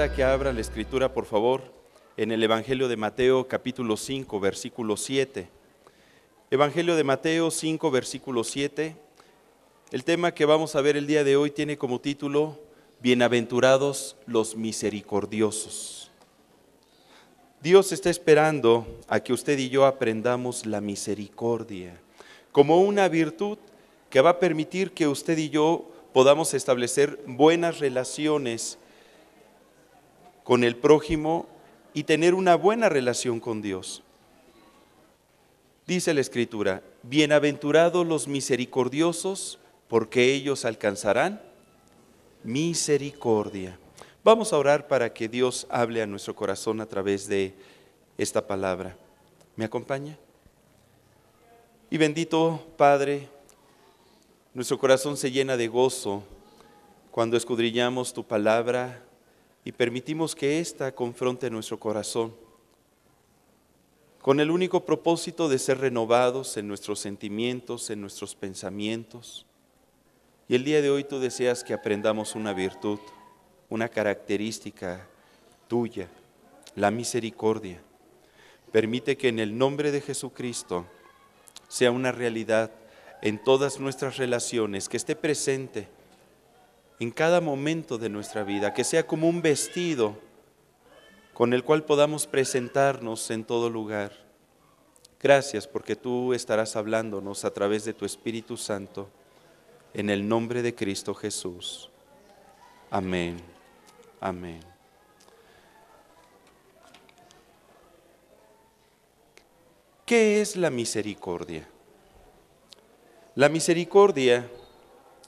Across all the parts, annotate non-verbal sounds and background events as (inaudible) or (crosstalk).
a que abra la escritura, por favor, en el Evangelio de Mateo capítulo 5, versículo 7. Evangelio de Mateo 5, versículo 7. El tema que vamos a ver el día de hoy tiene como título Bienaventurados los misericordiosos. Dios está esperando a que usted y yo aprendamos la misericordia como una virtud que va a permitir que usted y yo podamos establecer buenas relaciones con el prójimo y tener una buena relación con Dios. Dice la Escritura, bienaventurados los misericordiosos, porque ellos alcanzarán misericordia. Vamos a orar para que Dios hable a nuestro corazón a través de esta palabra. ¿Me acompaña? Y bendito Padre, nuestro corazón se llena de gozo cuando escudrillamos tu palabra y permitimos que ésta confronte nuestro corazón con el único propósito de ser renovados en nuestros sentimientos, en nuestros pensamientos. Y el día de hoy tú deseas que aprendamos una virtud, una característica tuya, la misericordia. Permite que en el nombre de Jesucristo sea una realidad en todas nuestras relaciones, que esté presente en cada momento de nuestra vida, que sea como un vestido con el cual podamos presentarnos en todo lugar. Gracias porque tú estarás hablándonos a través de tu Espíritu Santo, en el nombre de Cristo Jesús. Amén, amén. ¿Qué es la misericordia? La misericordia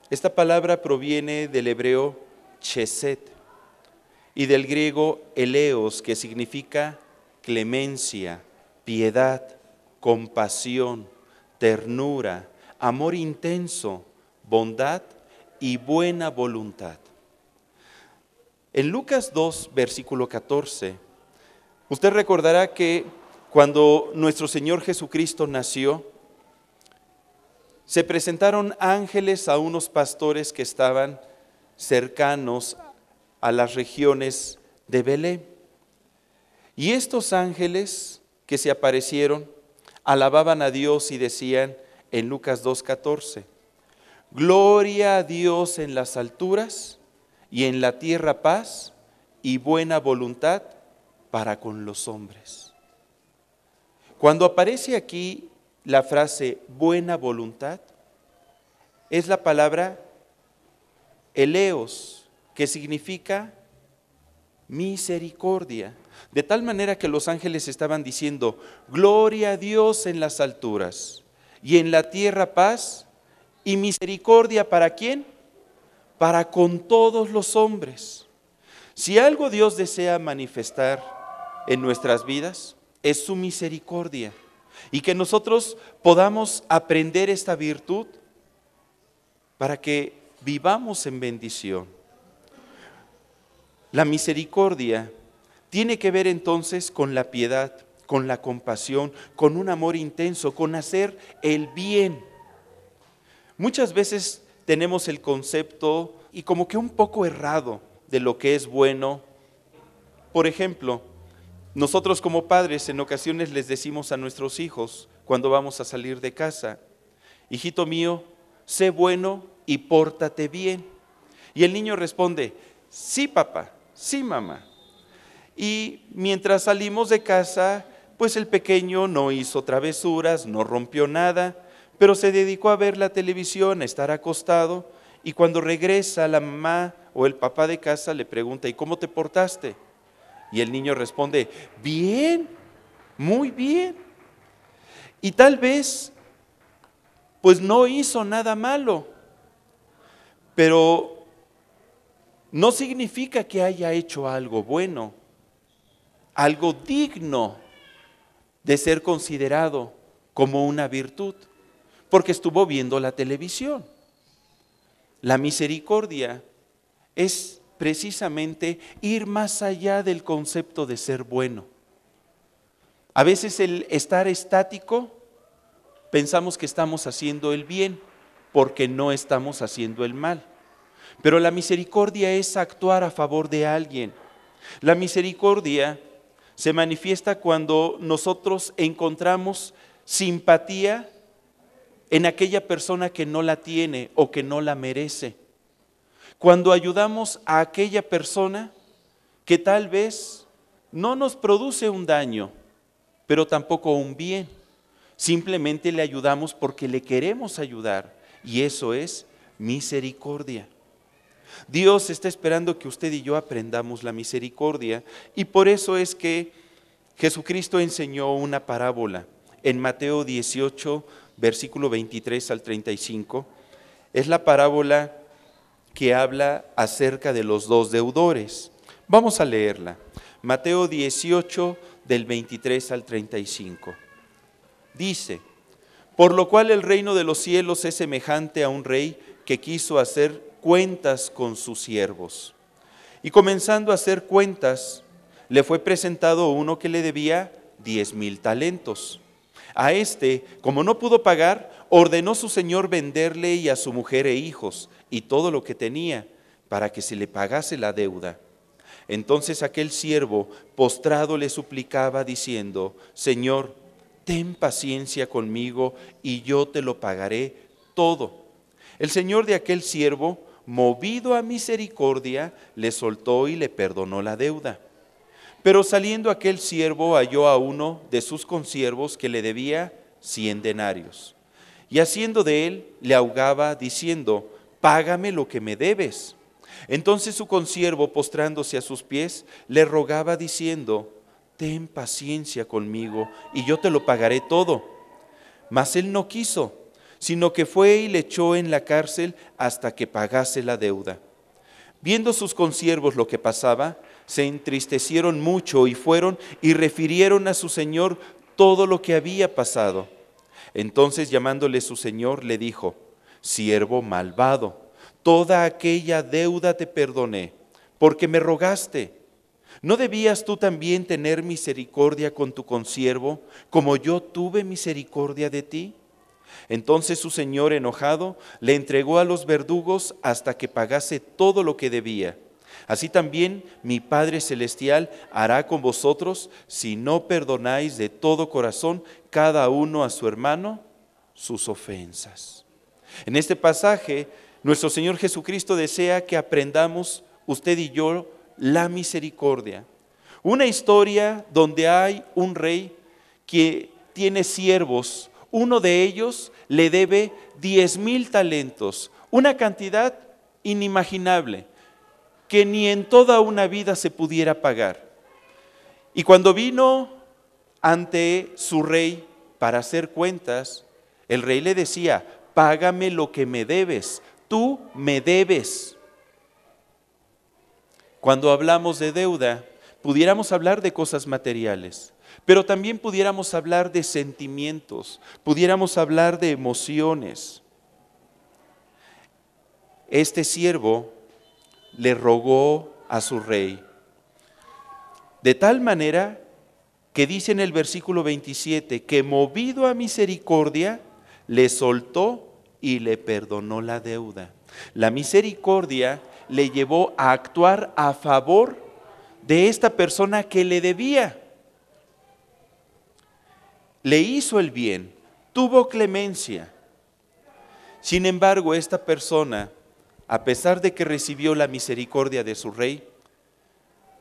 esta palabra proviene del hebreo cheset y del griego eleos, que significa clemencia, piedad, compasión, ternura, amor intenso, bondad y buena voluntad. En Lucas 2, versículo 14, usted recordará que cuando nuestro Señor Jesucristo nació, se presentaron ángeles a unos pastores que estaban cercanos a las regiones de Belén. Y estos ángeles que se aparecieron alababan a Dios y decían en Lucas 2.14, Gloria a Dios en las alturas y en la tierra paz y buena voluntad para con los hombres. Cuando aparece aquí la frase buena voluntad es la palabra eleos, que significa misericordia. De tal manera que los ángeles estaban diciendo, gloria a Dios en las alturas y en la tierra paz y misericordia para quién? Para con todos los hombres. Si algo Dios desea manifestar en nuestras vidas, es su misericordia y que nosotros podamos aprender esta virtud para que vivamos en bendición. La misericordia tiene que ver entonces con la piedad, con la compasión, con un amor intenso, con hacer el bien. Muchas veces tenemos el concepto y como que un poco errado de lo que es bueno. Por ejemplo, nosotros como padres en ocasiones les decimos a nuestros hijos cuando vamos a salir de casa, hijito mío, sé bueno y pórtate bien. Y el niño responde, sí papá, sí mamá. Y mientras salimos de casa, pues el pequeño no hizo travesuras, no rompió nada, pero se dedicó a ver la televisión, a estar acostado, y cuando regresa la mamá o el papá de casa le pregunta, ¿y cómo te portaste? Y el niño responde, bien, muy bien. Y tal vez, pues no hizo nada malo, pero no significa que haya hecho algo bueno, algo digno de ser considerado como una virtud, porque estuvo viendo la televisión. La misericordia es precisamente ir más allá del concepto de ser bueno. A veces el estar estático, pensamos que estamos haciendo el bien porque no estamos haciendo el mal. Pero la misericordia es actuar a favor de alguien. La misericordia se manifiesta cuando nosotros encontramos simpatía en aquella persona que no la tiene o que no la merece. Cuando ayudamos a aquella persona que tal vez no nos produce un daño, pero tampoco un bien. Simplemente le ayudamos porque le queremos ayudar y eso es misericordia. Dios está esperando que usted y yo aprendamos la misericordia y por eso es que Jesucristo enseñó una parábola en Mateo 18, versículo 23 al 35. Es la parábola que habla acerca de los dos deudores. Vamos a leerla. Mateo 18 del 23 al 35. Dice, por lo cual el reino de los cielos es semejante a un rey que quiso hacer cuentas con sus siervos. Y comenzando a hacer cuentas, le fue presentado uno que le debía diez mil talentos. A este, como no pudo pagar, ordenó su señor venderle y a su mujer e hijos y todo lo que tenía para que se le pagase la deuda. Entonces aquel siervo postrado le suplicaba diciendo, Señor, ten paciencia conmigo y yo te lo pagaré todo. El señor de aquel siervo, movido a misericordia, le soltó y le perdonó la deuda. Pero saliendo aquel siervo halló a uno de sus consiervos que le debía cien denarios y haciendo de él le ahogaba diciendo, págame lo que me debes. Entonces su consiervo, postrándose a sus pies, le rogaba diciendo, ten paciencia conmigo y yo te lo pagaré todo. Mas él no quiso, sino que fue y le echó en la cárcel hasta que pagase la deuda. Viendo sus consiervos lo que pasaba, se entristecieron mucho y fueron y refirieron a su señor todo lo que había pasado. Entonces llamándole su señor le dijo, siervo malvado, toda aquella deuda te perdoné, porque me rogaste. ¿No debías tú también tener misericordia con tu consiervo, como yo tuve misericordia de ti? Entonces su señor enojado le entregó a los verdugos hasta que pagase todo lo que debía. Así también mi Padre Celestial hará con vosotros si no perdonáis de todo corazón cada uno a su hermano sus ofensas. En este pasaje, nuestro Señor Jesucristo desea que aprendamos usted y yo la misericordia. Una historia donde hay un rey que tiene siervos. Uno de ellos le debe diez mil talentos, una cantidad inimaginable que ni en toda una vida se pudiera pagar. Y cuando vino ante su rey para hacer cuentas, el rey le decía, págame lo que me debes, tú me debes. Cuando hablamos de deuda, pudiéramos hablar de cosas materiales, pero también pudiéramos hablar de sentimientos, pudiéramos hablar de emociones. Este siervo le rogó a su rey. De tal manera que dice en el versículo 27 que movido a misericordia, le soltó y le perdonó la deuda. La misericordia le llevó a actuar a favor de esta persona que le debía. Le hizo el bien, tuvo clemencia. Sin embargo, esta persona a pesar de que recibió la misericordia de su rey,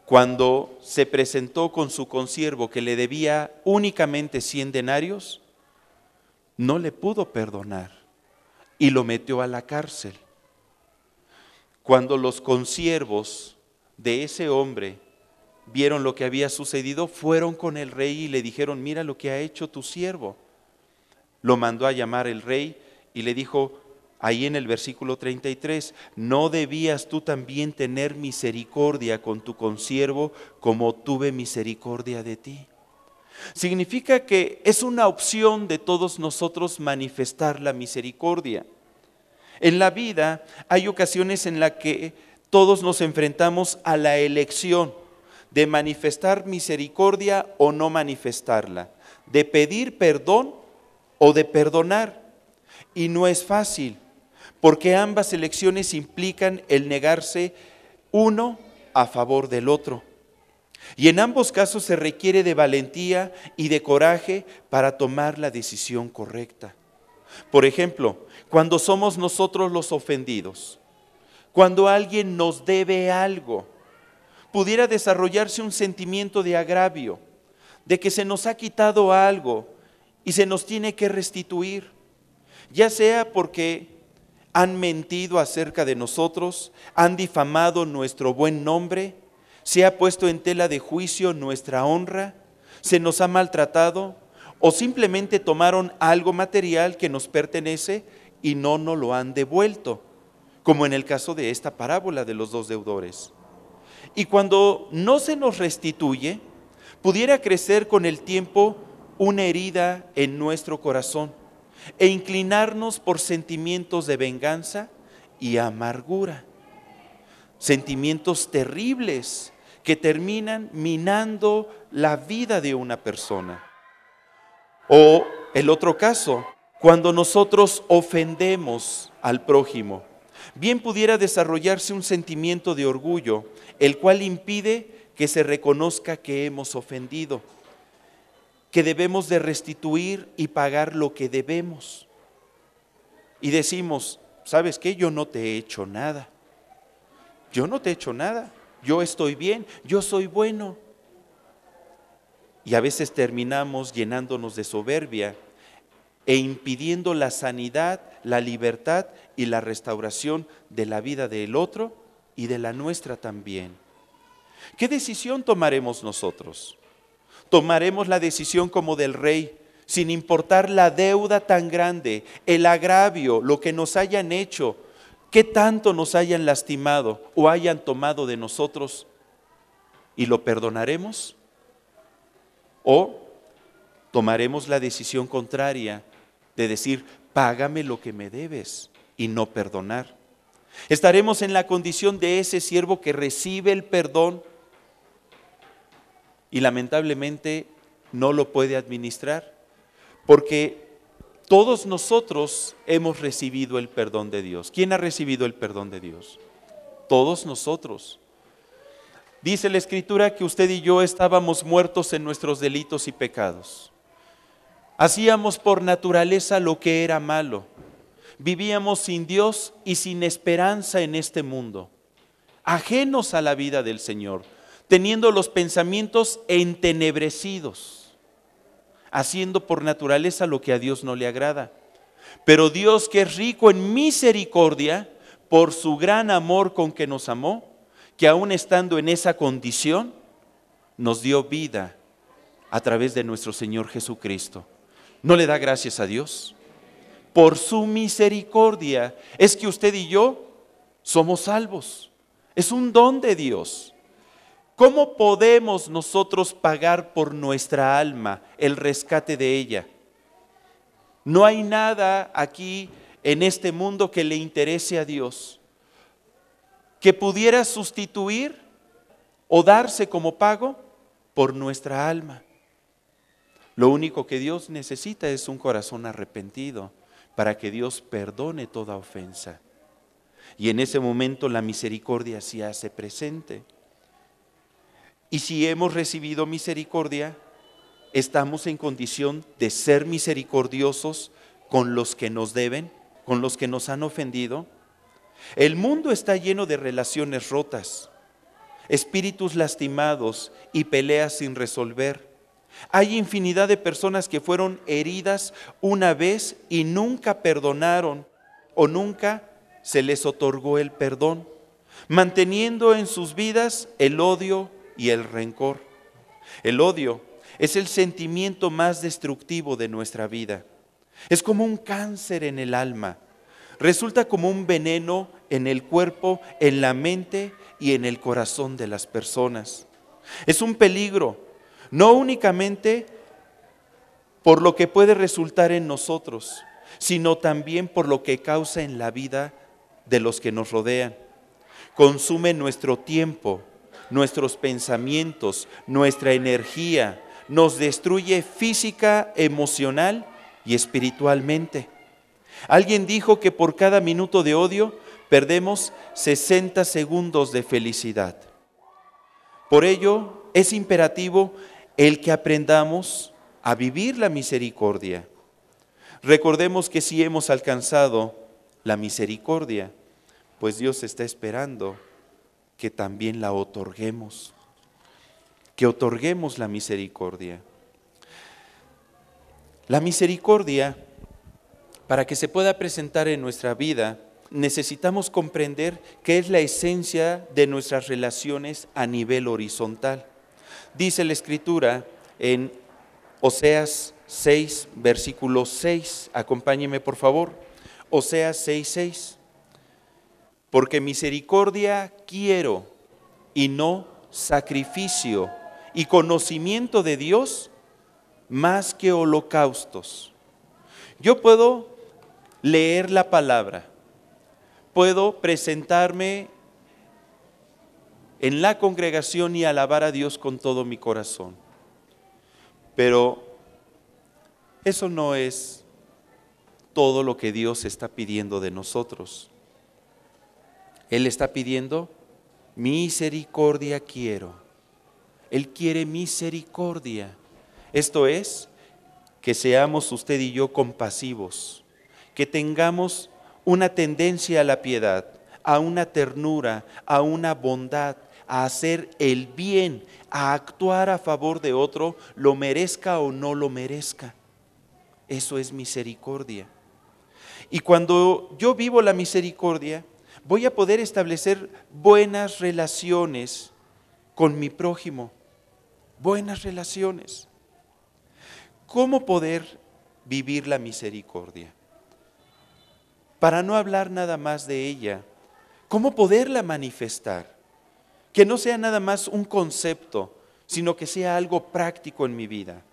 cuando se presentó con su consiervo que le debía únicamente 100 denarios, no le pudo perdonar y lo metió a la cárcel. Cuando los consiervos de ese hombre vieron lo que había sucedido, fueron con el rey y le dijeron, mira lo que ha hecho tu siervo. Lo mandó a llamar el rey y le dijo, ahí en el versículo 33, ¿no debías tú también tener misericordia con tu consiervo como tuve misericordia de ti? Significa que es una opción de todos nosotros manifestar la misericordia. En la vida hay ocasiones en las que todos nos enfrentamos a la elección de manifestar misericordia o no manifestarla, de pedir perdón o de perdonar. Y no es fácil porque ambas elecciones implican el negarse uno a favor del otro. Y en ambos casos se requiere de valentía y de coraje para tomar la decisión correcta. Por ejemplo, cuando somos nosotros los ofendidos, cuando alguien nos debe algo, pudiera desarrollarse un sentimiento de agravio, de que se nos ha quitado algo y se nos tiene que restituir, ya sea porque han mentido acerca de nosotros, han difamado nuestro buen nombre, se ha puesto en tela de juicio nuestra honra, se nos ha maltratado o simplemente tomaron algo material que nos pertenece y no nos lo han devuelto, como en el caso de esta parábola de los dos deudores. Y cuando no se nos restituye, pudiera crecer con el tiempo una herida en nuestro corazón e inclinarnos por sentimientos de venganza y amargura. Sentimientos terribles que terminan minando la vida de una persona. O el otro caso, cuando nosotros ofendemos al prójimo, bien pudiera desarrollarse un sentimiento de orgullo, el cual impide que se reconozca que hemos ofendido que debemos de restituir y pagar lo que debemos. Y decimos, ¿sabes qué? Yo no te he hecho nada. Yo no te he hecho nada. Yo estoy bien, yo soy bueno. Y a veces terminamos llenándonos de soberbia e impidiendo la sanidad, la libertad y la restauración de la vida del otro y de la nuestra también. ¿Qué decisión tomaremos nosotros? Tomaremos la decisión como del rey, sin importar la deuda tan grande, el agravio, lo que nos hayan hecho, qué tanto nos hayan lastimado o hayan tomado de nosotros, y lo perdonaremos. O tomaremos la decisión contraria de decir, págame lo que me debes y no perdonar. Estaremos en la condición de ese siervo que recibe el perdón y lamentablemente no lo puede administrar, porque todos nosotros hemos recibido el perdón de Dios. ¿Quién ha recibido el perdón de Dios? Todos nosotros. Dice la escritura que usted y yo estábamos muertos en nuestros delitos y pecados. Hacíamos por naturaleza lo que era malo. Vivíamos sin Dios y sin esperanza en este mundo, ajenos a la vida del Señor, teniendo los pensamientos entenebrecidos, haciendo por naturaleza lo que a Dios no le agrada. Pero Dios que es rico en misericordia, por su gran amor con que nos amó, que aún estando en esa condición, nos dio vida a través de nuestro Señor Jesucristo. ¿No le da gracias a Dios? Por su misericordia es que usted y yo somos salvos. Es un don de Dios. ¿Cómo podemos nosotros pagar por nuestra alma el rescate de ella? No hay nada aquí en este mundo que le interese a Dios que pudiera sustituir o darse como pago por nuestra alma. Lo único que Dios necesita es un corazón arrepentido para que Dios perdone toda ofensa. Y en ese momento la misericordia se hace presente. Y si hemos recibido misericordia, estamos en condición de ser misericordiosos con los que nos deben, con los que nos han ofendido. El mundo está lleno de relaciones rotas, espíritus lastimados y peleas sin resolver. Hay infinidad de personas que fueron heridas una vez y nunca perdonaron o nunca se les otorgó el perdón, manteniendo en sus vidas el odio, y el rencor. El odio es el sentimiento más destructivo de nuestra vida. Es como un cáncer en el alma. Resulta como un veneno en el cuerpo, en la mente y en el corazón de las personas. Es un peligro, no únicamente por lo que puede resultar en nosotros, sino también por lo que causa en la vida de los que nos rodean. Consume nuestro tiempo, nuestros pensamientos, nuestra energía, nos destruye física, emocional y espiritualmente. Alguien dijo que por cada minuto de odio perdemos 60 segundos de felicidad. Por ello es imperativo el que aprendamos a vivir la misericordia. Recordemos que si hemos alcanzado la misericordia, pues Dios está esperando que también la otorguemos, que otorguemos la misericordia. La misericordia, para que se pueda presentar en nuestra vida, necesitamos comprender qué es la esencia de nuestras relaciones a nivel horizontal. Dice la Escritura en Oseas 6, versículo 6. Acompáñeme, por favor. Oseas 6, 6 porque misericordia quiero y no sacrificio, y conocimiento de Dios más que holocaustos. Yo puedo leer la palabra, puedo presentarme en la congregación y alabar a Dios con todo mi corazón, pero eso no es todo lo que Dios está pidiendo de nosotros. Él está pidiendo, misericordia quiero. Él quiere misericordia. Esto es, que seamos usted y yo compasivos, que tengamos una tendencia a la piedad, a una ternura, a una bondad, a hacer el bien, a actuar a favor de otro, lo merezca o no lo merezca. Eso es misericordia. Y cuando yo vivo la misericordia, voy a poder establecer buenas relaciones con mi prójimo. Buenas relaciones. ¿Cómo poder vivir la misericordia? Para no hablar nada más de ella, ¿cómo poderla manifestar? Que no sea nada más un concepto, sino que sea algo práctico en mi vida.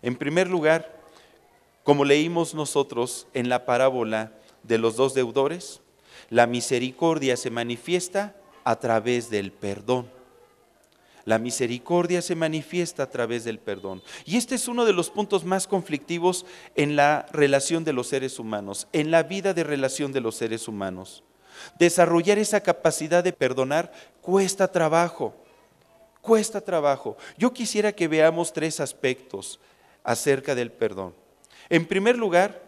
En primer lugar, como leímos nosotros en la parábola de los dos deudores, la misericordia se manifiesta a través del perdón. La misericordia se manifiesta a través del perdón. Y este es uno de los puntos más conflictivos en la relación de los seres humanos, en la vida de relación de los seres humanos. Desarrollar esa capacidad de perdonar cuesta trabajo, cuesta trabajo. Yo quisiera que veamos tres aspectos acerca del perdón. En primer lugar,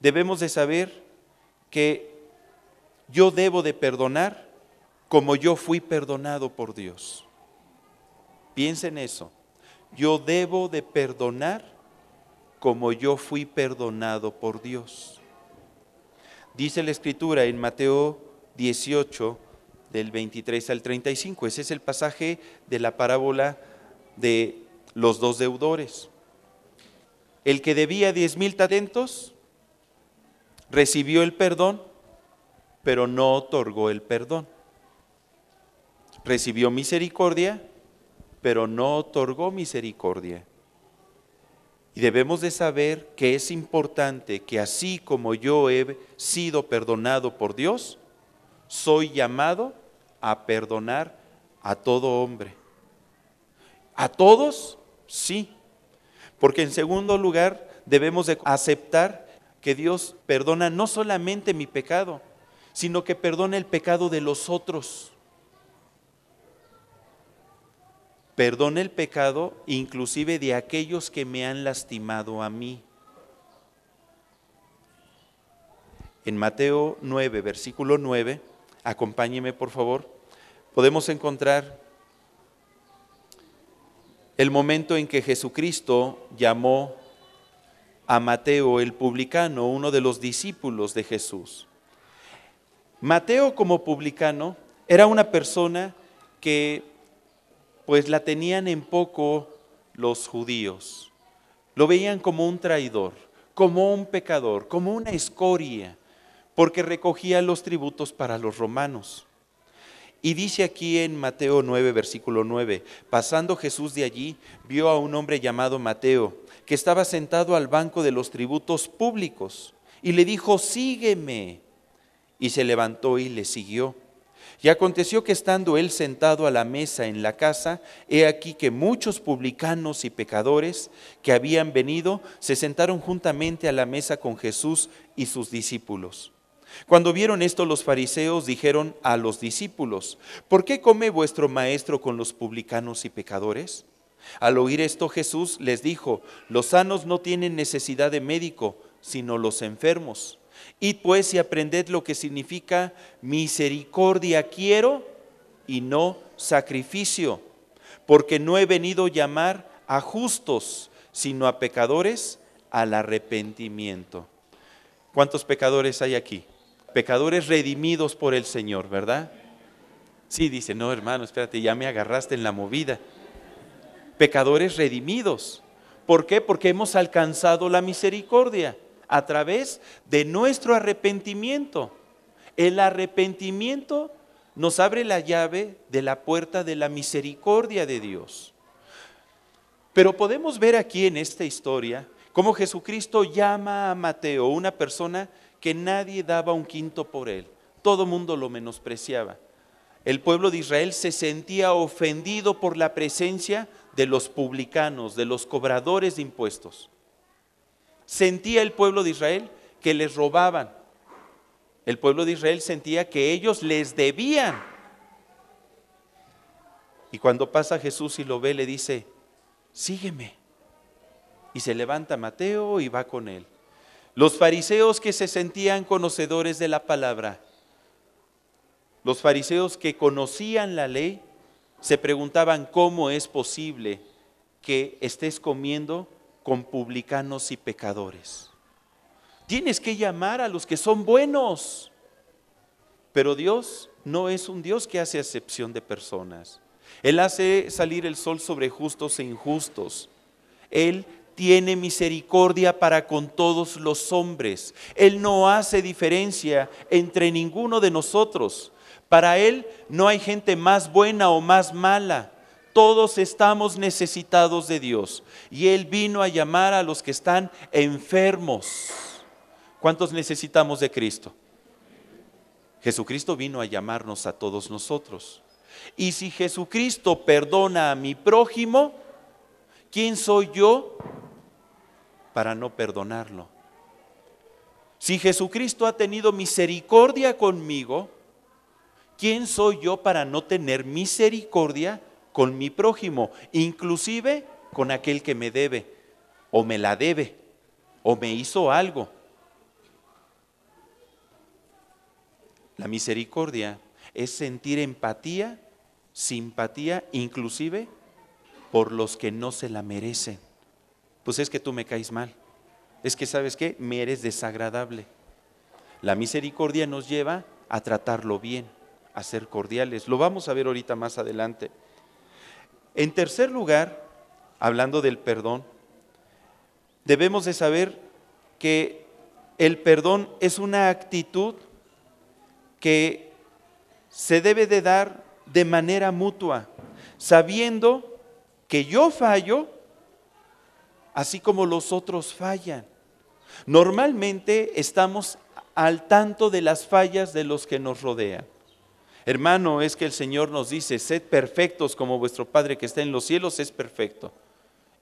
debemos de saber que yo debo de perdonar como yo fui perdonado por Dios. Piensen en eso. Yo debo de perdonar como yo fui perdonado por Dios. Dice la escritura en Mateo 18, del 23 al 35. Ese es el pasaje de la parábola de los dos deudores. El que debía diez mil talentos recibió el perdón pero no otorgó el perdón. Recibió misericordia, pero no otorgó misericordia. Y debemos de saber que es importante que así como yo he sido perdonado por Dios, soy llamado a perdonar a todo hombre. ¿A todos? Sí. Porque en segundo lugar debemos de aceptar que Dios perdona no solamente mi pecado, sino que perdona el pecado de los otros. Perdona el pecado inclusive de aquellos que me han lastimado a mí. En Mateo 9, versículo 9, acompáñeme por favor, podemos encontrar el momento en que Jesucristo llamó a Mateo el publicano, uno de los discípulos de Jesús. Mateo como publicano era una persona que pues la tenían en poco los judíos. Lo veían como un traidor, como un pecador, como una escoria, porque recogía los tributos para los romanos. Y dice aquí en Mateo 9, versículo 9, pasando Jesús de allí, vio a un hombre llamado Mateo, que estaba sentado al banco de los tributos públicos, y le dijo, sígueme. Y se levantó y le siguió. Y aconteció que estando él sentado a la mesa en la casa, he aquí que muchos publicanos y pecadores que habían venido se sentaron juntamente a la mesa con Jesús y sus discípulos. Cuando vieron esto los fariseos dijeron a los discípulos, ¿por qué come vuestro maestro con los publicanos y pecadores? Al oír esto Jesús les dijo, los sanos no tienen necesidad de médico, sino los enfermos y pues y aprended lo que significa misericordia quiero y no sacrificio, porque no he venido a llamar a justos, sino a pecadores al arrepentimiento. ¿Cuántos pecadores hay aquí? Pecadores redimidos por el Señor, ¿verdad? Sí, dice, no hermano, espérate, ya me agarraste en la movida. Pecadores redimidos. ¿Por qué? Porque hemos alcanzado la misericordia a través de nuestro arrepentimiento. El arrepentimiento nos abre la llave de la puerta de la misericordia de Dios. Pero podemos ver aquí en esta historia cómo Jesucristo llama a Mateo, una persona que nadie daba un quinto por él. Todo mundo lo menospreciaba. El pueblo de Israel se sentía ofendido por la presencia de los publicanos, de los cobradores de impuestos sentía el pueblo de Israel que les robaban. El pueblo de Israel sentía que ellos les debían. Y cuando pasa Jesús y lo ve, le dice, sígueme. Y se levanta Mateo y va con él. Los fariseos que se sentían conocedores de la palabra, los fariseos que conocían la ley, se preguntaban cómo es posible que estés comiendo con publicanos y pecadores. Tienes que llamar a los que son buenos. Pero Dios no es un Dios que hace excepción de personas. Él hace salir el sol sobre justos e injustos. Él tiene misericordia para con todos los hombres. Él no hace diferencia entre ninguno de nosotros. Para Él no hay gente más buena o más mala. Todos estamos necesitados de Dios. Y Él vino a llamar a los que están enfermos. ¿Cuántos necesitamos de Cristo? Jesucristo vino a llamarnos a todos nosotros. Y si Jesucristo perdona a mi prójimo, ¿quién soy yo para no perdonarlo? Si Jesucristo ha tenido misericordia conmigo, ¿quién soy yo para no tener misericordia con mi prójimo, inclusive con aquel que me debe, o me la debe, o me hizo algo. La misericordia es sentir empatía, simpatía, inclusive por los que no se la merecen. Pues es que tú me caes mal. Es que sabes qué, me eres desagradable. La misericordia nos lleva a tratarlo bien, a ser cordiales. Lo vamos a ver ahorita más adelante. En tercer lugar, hablando del perdón, debemos de saber que el perdón es una actitud que se debe de dar de manera mutua, sabiendo que yo fallo, así como los otros fallan. Normalmente estamos al tanto de las fallas de los que nos rodean. Hermano, es que el Señor nos dice, sed perfectos como vuestro Padre que está en los cielos es perfecto.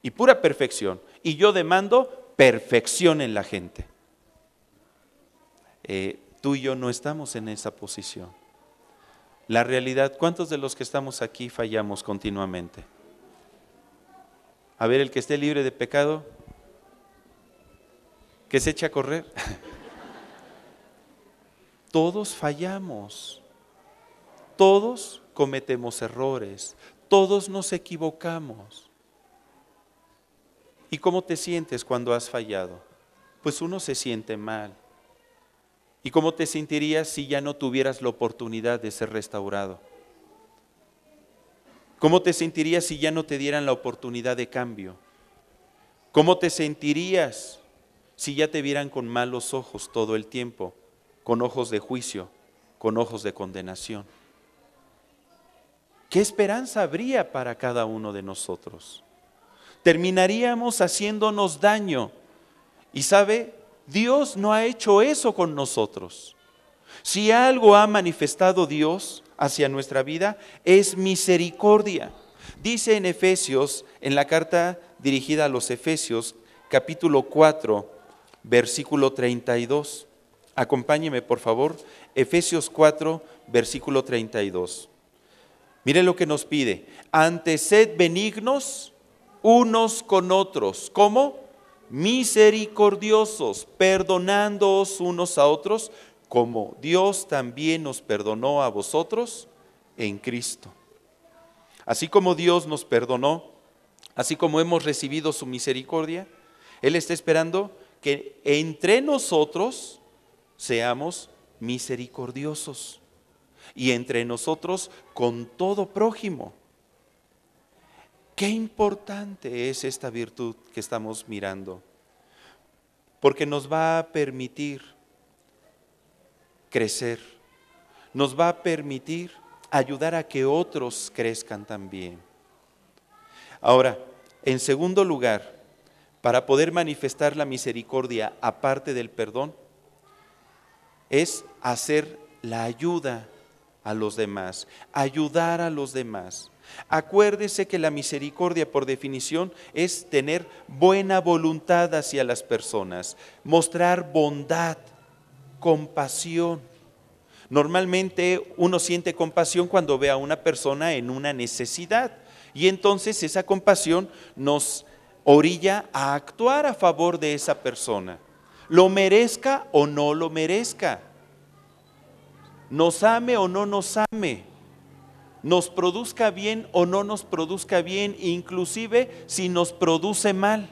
Y pura perfección. Y yo demando perfección en la gente. Eh, tú y yo no estamos en esa posición. La realidad, ¿cuántos de los que estamos aquí fallamos continuamente? A ver, el que esté libre de pecado, que se eche a correr. (laughs) Todos fallamos. Todos cometemos errores, todos nos equivocamos. ¿Y cómo te sientes cuando has fallado? Pues uno se siente mal. ¿Y cómo te sentirías si ya no tuvieras la oportunidad de ser restaurado? ¿Cómo te sentirías si ya no te dieran la oportunidad de cambio? ¿Cómo te sentirías si ya te vieran con malos ojos todo el tiempo, con ojos de juicio, con ojos de condenación? ¿Qué esperanza habría para cada uno de nosotros? Terminaríamos haciéndonos daño. Y sabe, Dios no ha hecho eso con nosotros. Si algo ha manifestado Dios hacia nuestra vida, es misericordia. Dice en Efesios, en la carta dirigida a los Efesios, capítulo 4, versículo 32. Acompáñeme, por favor, Efesios 4, versículo 32. Mire lo que nos pide. anteced sed benignos unos con otros. como Misericordiosos, perdonándoos unos a otros, como Dios también nos perdonó a vosotros en Cristo. Así como Dios nos perdonó, así como hemos recibido su misericordia, Él está esperando que entre nosotros seamos misericordiosos y entre nosotros con todo prójimo. Qué importante es esta virtud que estamos mirando, porque nos va a permitir crecer, nos va a permitir ayudar a que otros crezcan también. Ahora, en segundo lugar, para poder manifestar la misericordia aparte del perdón, es hacer la ayuda a los demás, ayudar a los demás. Acuérdese que la misericordia por definición es tener buena voluntad hacia las personas, mostrar bondad, compasión. Normalmente uno siente compasión cuando ve a una persona en una necesidad y entonces esa compasión nos orilla a actuar a favor de esa persona, lo merezca o no lo merezca nos ame o no nos ame, nos produzca bien o no nos produzca bien, inclusive si nos produce mal.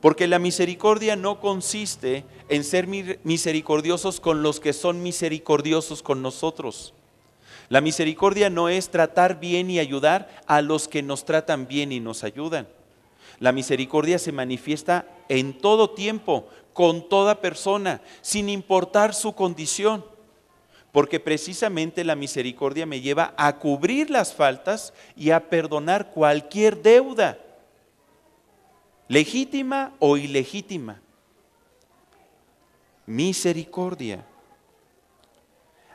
Porque la misericordia no consiste en ser misericordiosos con los que son misericordiosos con nosotros. La misericordia no es tratar bien y ayudar a los que nos tratan bien y nos ayudan. La misericordia se manifiesta en todo tiempo, con toda persona, sin importar su condición porque precisamente la misericordia me lleva a cubrir las faltas y a perdonar cualquier deuda, legítima o ilegítima. Misericordia.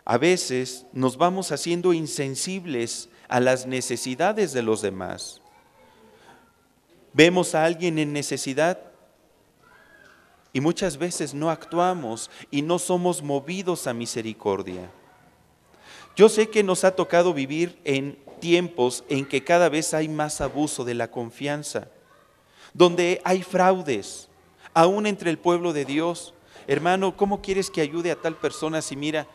A veces nos vamos haciendo insensibles a las necesidades de los demás. Vemos a alguien en necesidad y muchas veces no actuamos y no somos movidos a misericordia. Yo sé que nos ha tocado vivir en tiempos en que cada vez hay más abuso de la confianza, donde hay fraudes, aún entre el pueblo de Dios. Hermano, ¿cómo quieres que ayude a tal persona si mira,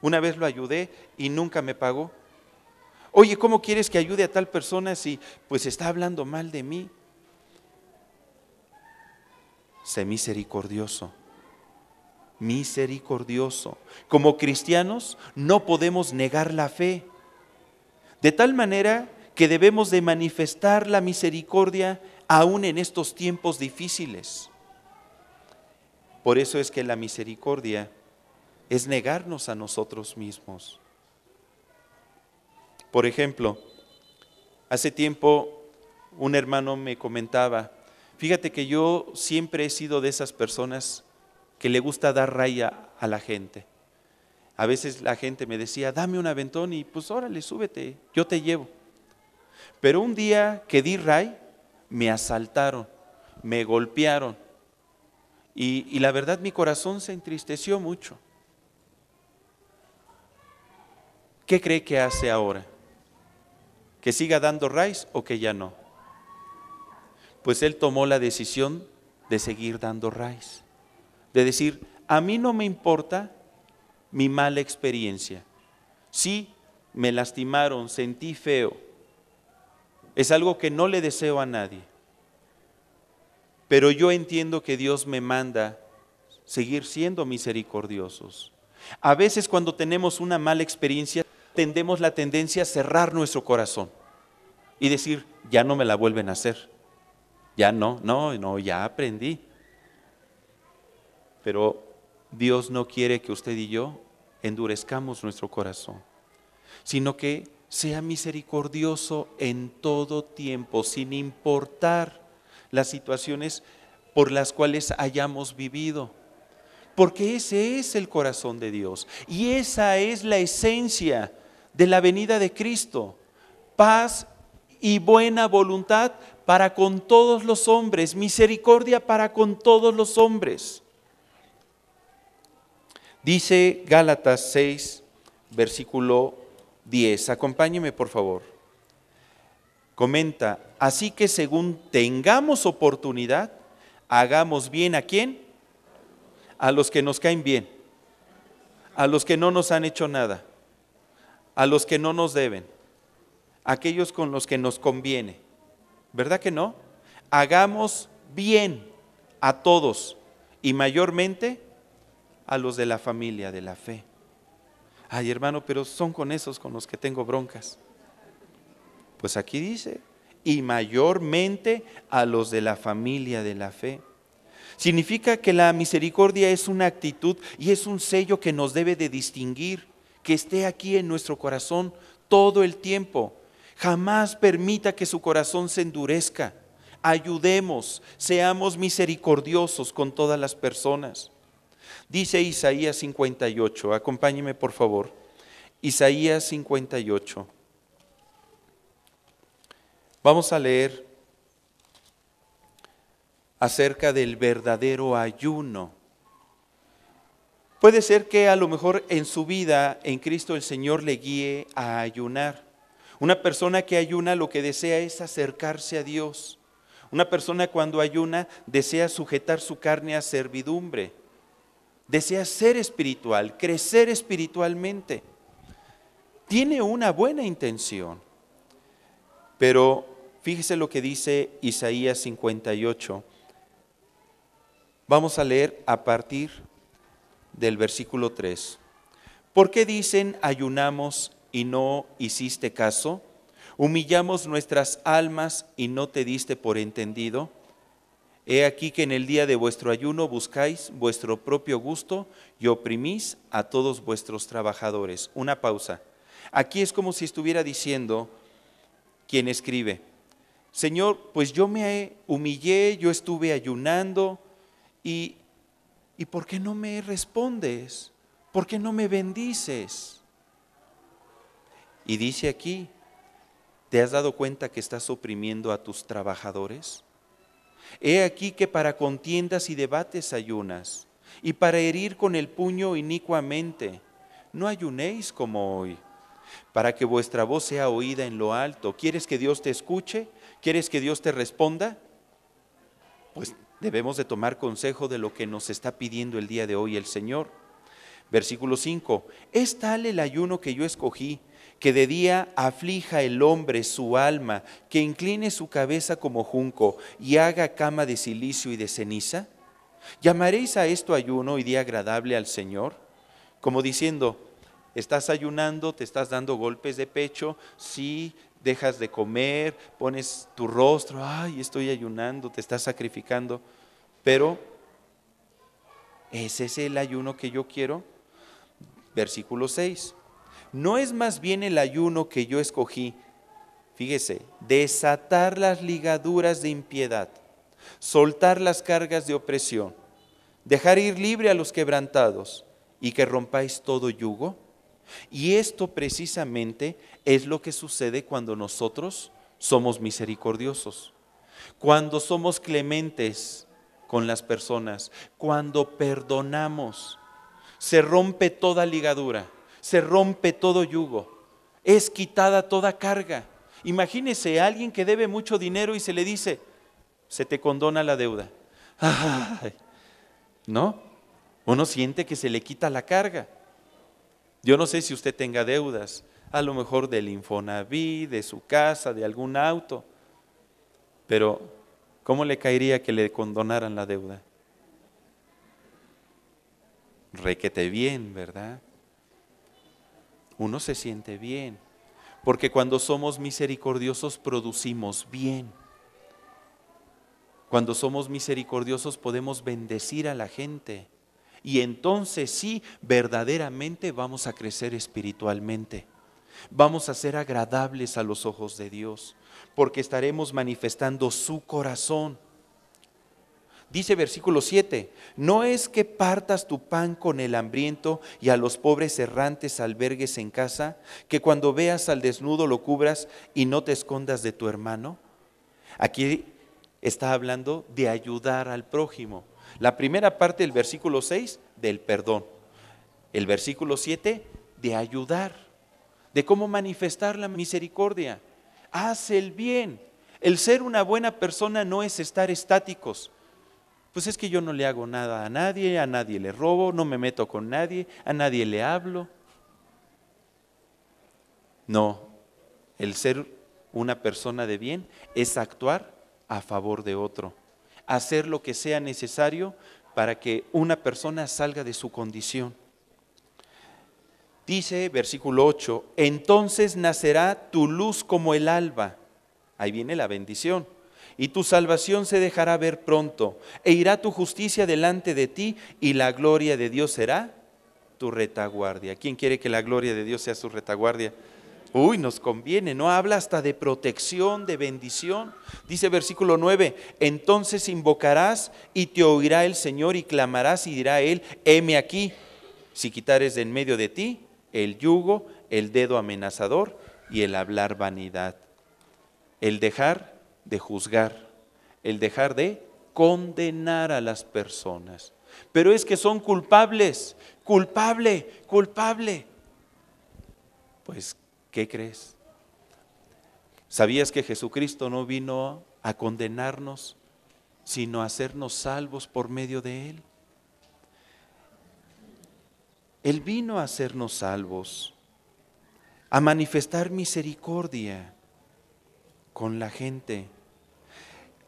una vez lo ayudé y nunca me pagó? Oye, ¿cómo quieres que ayude a tal persona si pues está hablando mal de mí? sé misericordioso. Misericordioso. Como cristianos no podemos negar la fe. De tal manera que debemos de manifestar la misericordia aún en estos tiempos difíciles. Por eso es que la misericordia es negarnos a nosotros mismos. Por ejemplo, hace tiempo un hermano me comentaba, Fíjate que yo siempre he sido de esas personas que le gusta dar raya a la gente. A veces la gente me decía, dame un aventón y pues órale, súbete, yo te llevo. Pero un día que di ray, me asaltaron, me golpearon. Y, y la verdad mi corazón se entristeció mucho. ¿Qué cree que hace ahora? ¿Que siga dando raíz o que ya no? pues él tomó la decisión de seguir dando raíz, de decir, a mí no me importa mi mala experiencia. Sí, me lastimaron, sentí feo. Es algo que no le deseo a nadie. Pero yo entiendo que Dios me manda seguir siendo misericordiosos. A veces cuando tenemos una mala experiencia, tendemos la tendencia a cerrar nuestro corazón y decir, ya no me la vuelven a hacer ya no, no, no, ya aprendí. Pero Dios no quiere que usted y yo endurezcamos nuestro corazón, sino que sea misericordioso en todo tiempo, sin importar las situaciones por las cuales hayamos vivido. Porque ese es el corazón de Dios y esa es la esencia de la venida de Cristo. Paz y buena voluntad para con todos los hombres, misericordia para con todos los hombres. Dice Gálatas 6, versículo 10. Acompáñeme, por favor. Comenta, así que según tengamos oportunidad, hagamos bien a quién? A los que nos caen bien, a los que no nos han hecho nada, a los que no nos deben aquellos con los que nos conviene. ¿Verdad que no? Hagamos bien a todos y mayormente a los de la familia de la fe. Ay, hermano, pero son con esos con los que tengo broncas. Pues aquí dice, y mayormente a los de la familia de la fe. Significa que la misericordia es una actitud y es un sello que nos debe de distinguir, que esté aquí en nuestro corazón todo el tiempo. Jamás permita que su corazón se endurezca. Ayudemos, seamos misericordiosos con todas las personas. Dice Isaías 58, acompáñeme por favor. Isaías 58. Vamos a leer acerca del verdadero ayuno. Puede ser que a lo mejor en su vida en Cristo el Señor le guíe a ayunar. Una persona que ayuna lo que desea es acercarse a Dios. Una persona cuando ayuna desea sujetar su carne a servidumbre. Desea ser espiritual, crecer espiritualmente. Tiene una buena intención. Pero fíjese lo que dice Isaías 58. Vamos a leer a partir del versículo 3. ¿Por qué dicen ayunamos y no hiciste caso? ¿Humillamos nuestras almas y no te diste por entendido? He aquí que en el día de vuestro ayuno buscáis vuestro propio gusto y oprimís a todos vuestros trabajadores. Una pausa. Aquí es como si estuviera diciendo quien escribe, Señor, pues yo me humillé, yo estuve ayunando y, ¿y por qué no me respondes? ¿Por qué no me bendices? Y dice aquí, ¿te has dado cuenta que estás oprimiendo a tus trabajadores? He aquí que para contiendas y debates ayunas, y para herir con el puño inicuamente. No ayunéis como hoy, para que vuestra voz sea oída en lo alto. ¿Quieres que Dios te escuche? ¿Quieres que Dios te responda? Pues debemos de tomar consejo de lo que nos está pidiendo el día de hoy el Señor. Versículo 5. Es tal el ayuno que yo escogí que de día aflija el hombre su alma, que incline su cabeza como junco y haga cama de silicio y de ceniza? ¿Llamaréis a esto ayuno y día agradable al Señor? Como diciendo, estás ayunando, te estás dando golpes de pecho, sí, dejas de comer, pones tu rostro, ay, estoy ayunando, te estás sacrificando, pero ¿ese es el ayuno que yo quiero? Versículo 6. ¿no es más bien el ayuno que yo escogí? Fíjese, desatar las ligaduras de impiedad, soltar las cargas de opresión, dejar ir libre a los quebrantados y que rompáis todo yugo. Y esto precisamente es lo que sucede cuando nosotros somos misericordiosos, cuando somos clementes con las personas, cuando perdonamos, se rompe toda ligadura se rompe todo yugo, es quitada toda carga. Imagínese a alguien que debe mucho dinero y se le dice, se te condona la deuda. ¿No? Uno siente que se le quita la carga. Yo no sé si usted tenga deudas, a lo mejor del infonaví, de su casa, de algún auto, pero ¿cómo le caería que le condonaran la deuda? Requete bien, ¿verdad? uno se siente bien, porque cuando somos misericordiosos producimos bien. Cuando somos misericordiosos podemos bendecir a la gente. Y entonces sí, verdaderamente vamos a crecer espiritualmente. Vamos a ser agradables a los ojos de Dios, porque estaremos manifestando su corazón. Dice versículo 7, no es que partas tu pan con el hambriento y a los pobres errantes albergues en casa, que cuando veas al desnudo lo cubras y no te escondas de tu hermano. Aquí está hablando de ayudar al prójimo. La primera parte del versículo 6, del perdón. El versículo 7, de ayudar, de cómo manifestar la misericordia. Haz el bien. El ser una buena persona no es estar estáticos pues es que yo no le hago nada a nadie, a nadie le robo, no me meto con nadie, a nadie le hablo. No, el ser una persona de bien es actuar a favor de otro, hacer lo que sea necesario para que una persona salga de su condición. Dice versículo 8, entonces nacerá tu luz como el alba. Ahí viene la bendición y tu salvación se dejará ver pronto, e irá tu justicia delante de ti, y la gloria de Dios será tu retaguardia. ¿Quién quiere que la gloria de Dios sea su retaguardia? Uy, nos conviene, ¿no? Habla hasta de protección, de bendición. Dice versículo 9, entonces invocarás y te oirá el Señor y clamarás y dirá Él, heme aquí, si quitares de en medio de ti el yugo, el dedo amenazador y el hablar vanidad. El dejar de juzgar, el dejar de condenar a las personas. Pero es que son culpables, culpable, culpable. Pues, ¿qué crees? ¿Sabías que Jesucristo no vino a condenarnos, sino a hacernos salvos por medio de Él? Él vino a hacernos salvos, a manifestar misericordia con la gente.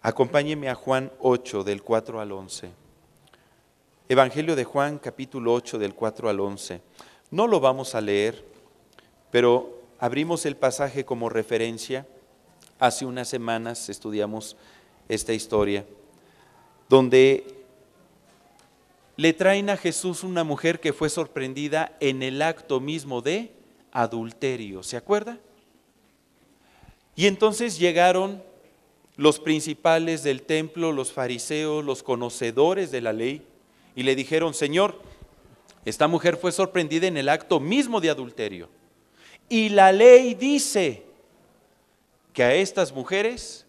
Acompáñeme a Juan 8, del 4 al 11. Evangelio de Juan, capítulo 8, del 4 al 11. No lo vamos a leer, pero abrimos el pasaje como referencia. Hace unas semanas estudiamos esta historia, donde le traen a Jesús una mujer que fue sorprendida en el acto mismo de adulterio. ¿Se acuerda? Y entonces llegaron los principales del templo, los fariseos, los conocedores de la ley, y le dijeron, Señor, esta mujer fue sorprendida en el acto mismo de adulterio. Y la ley dice que a estas mujeres,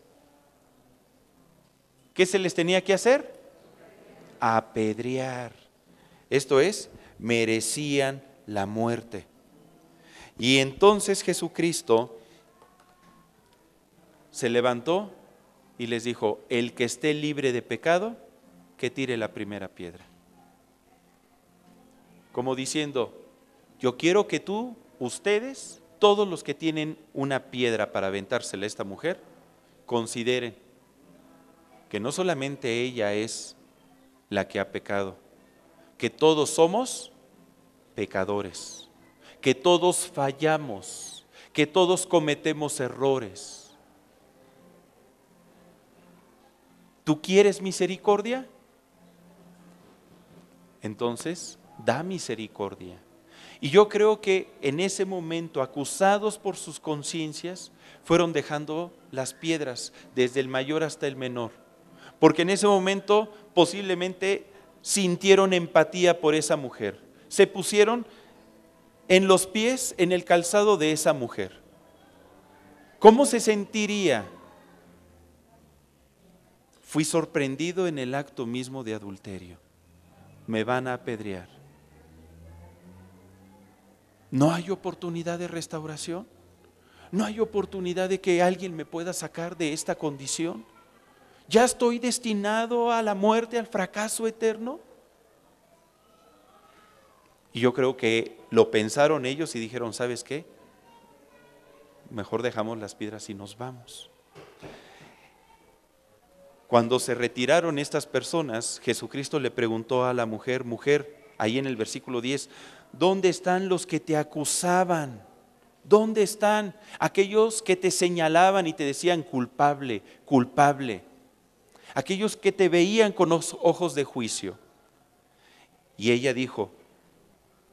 ¿qué se les tenía que hacer? Apedrear. Esto es, merecían la muerte. Y entonces Jesucristo se levantó y les dijo, el que esté libre de pecado, que tire la primera piedra. Como diciendo, yo quiero que tú, ustedes, todos los que tienen una piedra para aventársela a esta mujer, consideren que no solamente ella es la que ha pecado, que todos somos pecadores, que todos fallamos, que todos cometemos errores ¿Tú quieres misericordia? Entonces, da misericordia. Y yo creo que en ese momento, acusados por sus conciencias, fueron dejando las piedras, desde el mayor hasta el menor. Porque en ese momento posiblemente sintieron empatía por esa mujer. Se pusieron en los pies, en el calzado de esa mujer. ¿Cómo se sentiría Fui sorprendido en el acto mismo de adulterio. Me van a apedrear. ¿No hay oportunidad de restauración? ¿No hay oportunidad de que alguien me pueda sacar de esta condición? ¿Ya estoy destinado a la muerte, al fracaso eterno? Y yo creo que lo pensaron ellos y dijeron, ¿sabes qué? Mejor dejamos las piedras y nos vamos. Cuando se retiraron estas personas, Jesucristo le preguntó a la mujer, mujer, ahí en el versículo 10, ¿dónde están los que te acusaban? ¿Dónde están aquellos que te señalaban y te decían culpable, culpable? Aquellos que te veían con los ojos de juicio. Y ella dijo,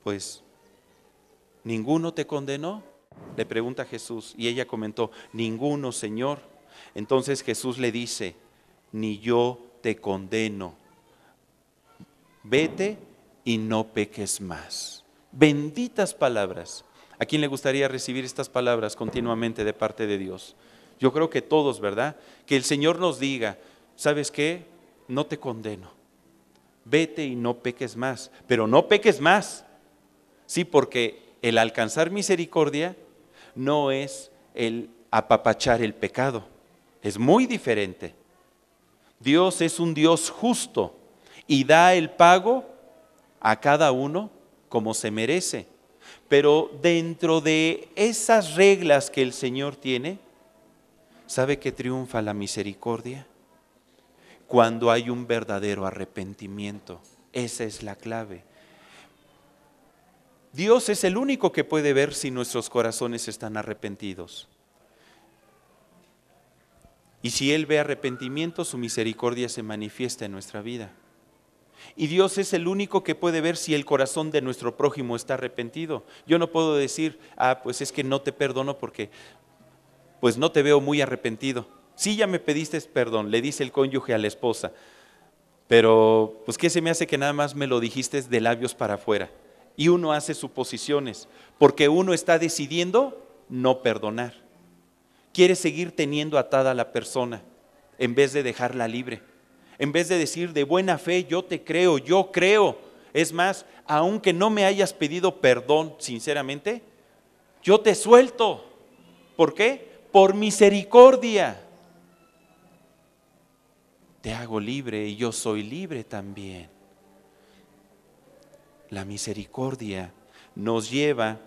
pues, ¿ninguno te condenó? Le pregunta Jesús. Y ella comentó, ninguno, Señor. Entonces Jesús le dice, ni yo te condeno. Vete y no peques más. Benditas palabras. ¿A quién le gustaría recibir estas palabras continuamente de parte de Dios? Yo creo que todos, ¿verdad? Que el Señor nos diga, ¿sabes qué? No te condeno. Vete y no peques más. Pero no peques más. Sí, porque el alcanzar misericordia no es el apapachar el pecado. Es muy diferente. Dios es un Dios justo y da el pago a cada uno como se merece. Pero dentro de esas reglas que el Señor tiene, ¿sabe que triunfa la misericordia? Cuando hay un verdadero arrepentimiento. Esa es la clave. Dios es el único que puede ver si nuestros corazones están arrepentidos. Y si Él ve arrepentimiento, su misericordia se manifiesta en nuestra vida. Y Dios es el único que puede ver si el corazón de nuestro prójimo está arrepentido. Yo no puedo decir, ah, pues es que no te perdono porque pues no te veo muy arrepentido. Sí, ya me pediste perdón, le dice el cónyuge a la esposa, pero pues qué se me hace que nada más me lo dijiste de labios para afuera. Y uno hace suposiciones, porque uno está decidiendo no perdonar quiere seguir teniendo atada a la persona en vez de dejarla libre. En vez de decir de buena fe, yo te creo, yo creo. Es más, aunque no me hayas pedido perdón, sinceramente, yo te suelto. ¿Por qué? Por misericordia. Te hago libre y yo soy libre también. La misericordia nos lleva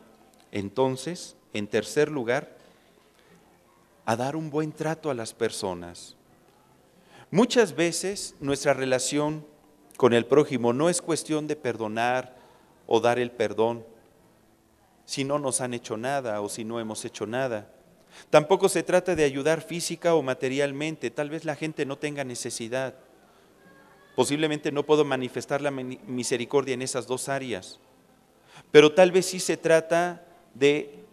entonces, en tercer lugar, a dar un buen trato a las personas. Muchas veces nuestra relación con el prójimo no es cuestión de perdonar o dar el perdón si no nos han hecho nada o si no hemos hecho nada. Tampoco se trata de ayudar física o materialmente, tal vez la gente no tenga necesidad. Posiblemente no puedo manifestar la misericordia en esas dos áreas, pero tal vez sí se trata de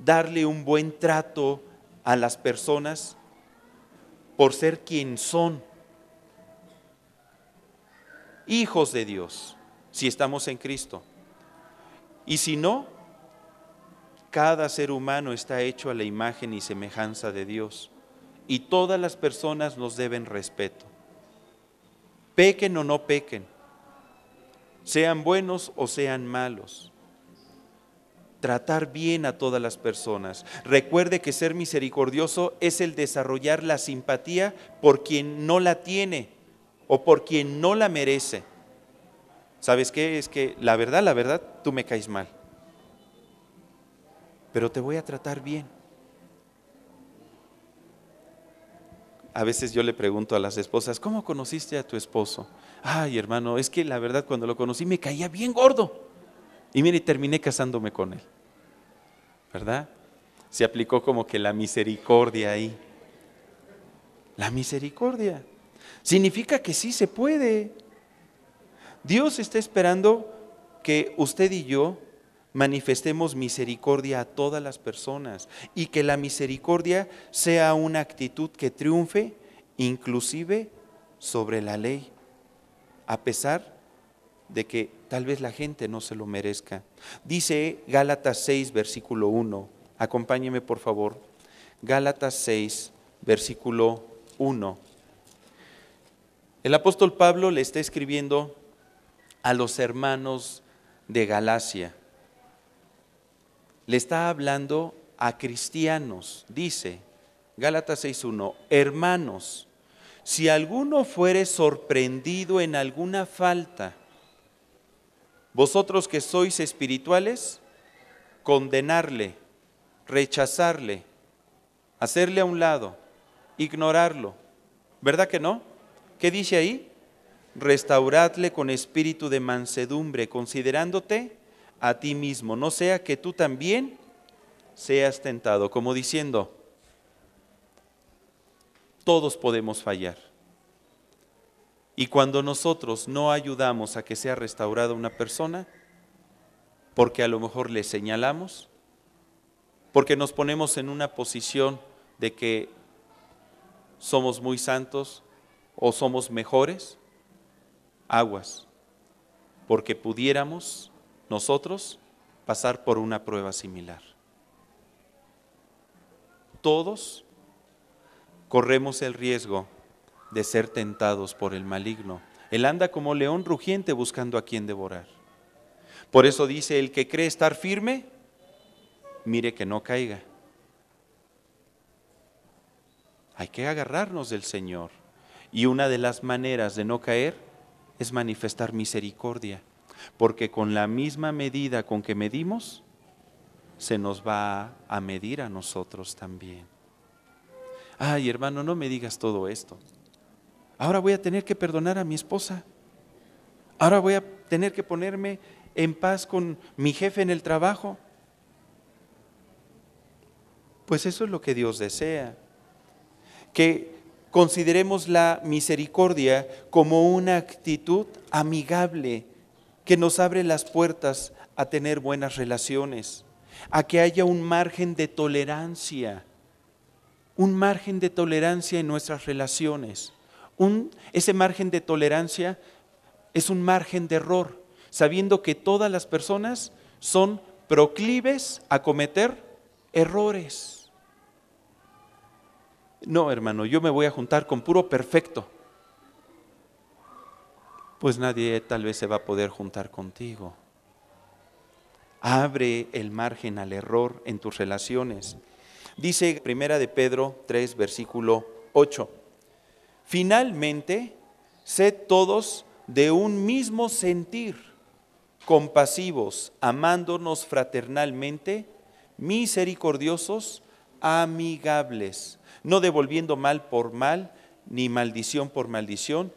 darle un buen trato a las personas por ser quien son hijos de Dios, si estamos en Cristo. Y si no, cada ser humano está hecho a la imagen y semejanza de Dios, y todas las personas nos deben respeto. Pequen o no pequen, sean buenos o sean malos tratar bien a todas las personas. Recuerde que ser misericordioso es el desarrollar la simpatía por quien no la tiene o por quien no la merece. ¿Sabes qué? Es que la verdad, la verdad, tú me caes mal. Pero te voy a tratar bien. A veces yo le pregunto a las esposas, ¿cómo conociste a tu esposo? Ay, hermano, es que la verdad cuando lo conocí me caía bien gordo. Y mire, terminé casándome con él. ¿Verdad? Se aplicó como que la misericordia ahí. La misericordia. Significa que sí se puede. Dios está esperando que usted y yo manifestemos misericordia a todas las personas y que la misericordia sea una actitud que triunfe inclusive sobre la ley, a pesar de que tal vez la gente no se lo merezca. Dice Gálatas 6, versículo 1. Acompáñeme, por favor. Gálatas 6, versículo 1. El apóstol Pablo le está escribiendo a los hermanos de Galacia. Le está hablando a cristianos. Dice, Gálatas 6 1 hermanos, si alguno fuere sorprendido en alguna falta, vosotros que sois espirituales, condenarle, rechazarle, hacerle a un lado, ignorarlo. ¿Verdad que no? ¿Qué dice ahí? Restauradle con espíritu de mansedumbre, considerándote a ti mismo, no sea que tú también seas tentado, como diciendo, todos podemos fallar. Y cuando nosotros no ayudamos a que sea restaurada una persona, porque a lo mejor le señalamos, porque nos ponemos en una posición de que somos muy santos o somos mejores, aguas, porque pudiéramos nosotros pasar por una prueba similar. Todos corremos el riesgo de ser tentados por el maligno. Él anda como león rugiente buscando a quien devorar. Por eso dice, el que cree estar firme, mire que no caiga. Hay que agarrarnos del Señor. Y una de las maneras de no caer es manifestar misericordia. Porque con la misma medida con que medimos, se nos va a medir a nosotros también. Ay, hermano, no me digas todo esto ahora voy a tener que perdonar a mi esposa, ahora voy a tener que ponerme en paz con mi jefe en el trabajo. Pues eso es lo que Dios desea, que consideremos la misericordia como una actitud amigable que nos abre las puertas a tener buenas relaciones, a que haya un margen de tolerancia, un margen de tolerancia en nuestras relaciones ese margen de tolerancia es un margen de error, sabiendo que todas las personas son proclives a cometer errores. No, hermano, yo me voy a juntar con puro perfecto. Pues nadie tal vez se va a poder juntar contigo. Abre el margen al error en tus relaciones. Dice Primera de Pedro 3 versículo 8. Finalmente, sed todos de un mismo sentir, compasivos, amándonos fraternalmente, misericordiosos, amigables, no devolviendo mal por mal, ni maldición por maldición,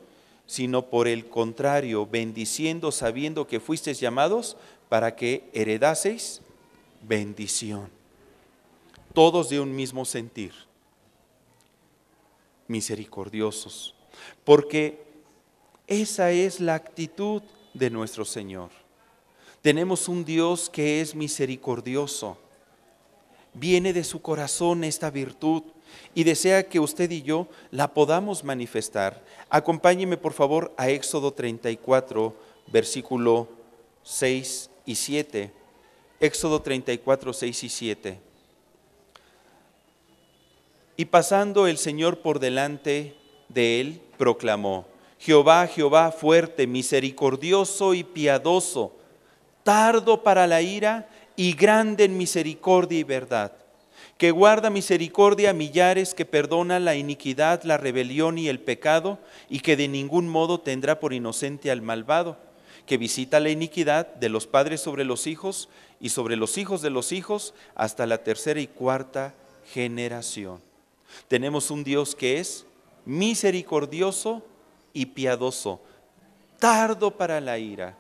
sino por el contrario, bendiciendo, sabiendo que fuisteis llamados para que heredaseis bendición. Todos de un mismo sentir misericordiosos, porque esa es la actitud de nuestro Señor. Tenemos un Dios que es misericordioso. Viene de su corazón esta virtud y desea que usted y yo la podamos manifestar. Acompáñeme por favor a Éxodo 34, versículo 6 y 7. Éxodo 34, 6 y 7. Y pasando el Señor por delante de él, proclamó, Jehová, Jehová fuerte, misericordioso y piadoso, tardo para la ira y grande en misericordia y verdad, que guarda misericordia a millares, que perdona la iniquidad, la rebelión y el pecado, y que de ningún modo tendrá por inocente al malvado, que visita la iniquidad de los padres sobre los hijos y sobre los hijos de los hijos hasta la tercera y cuarta generación. Tenemos un Dios que es misericordioso y piadoso, tardo para la ira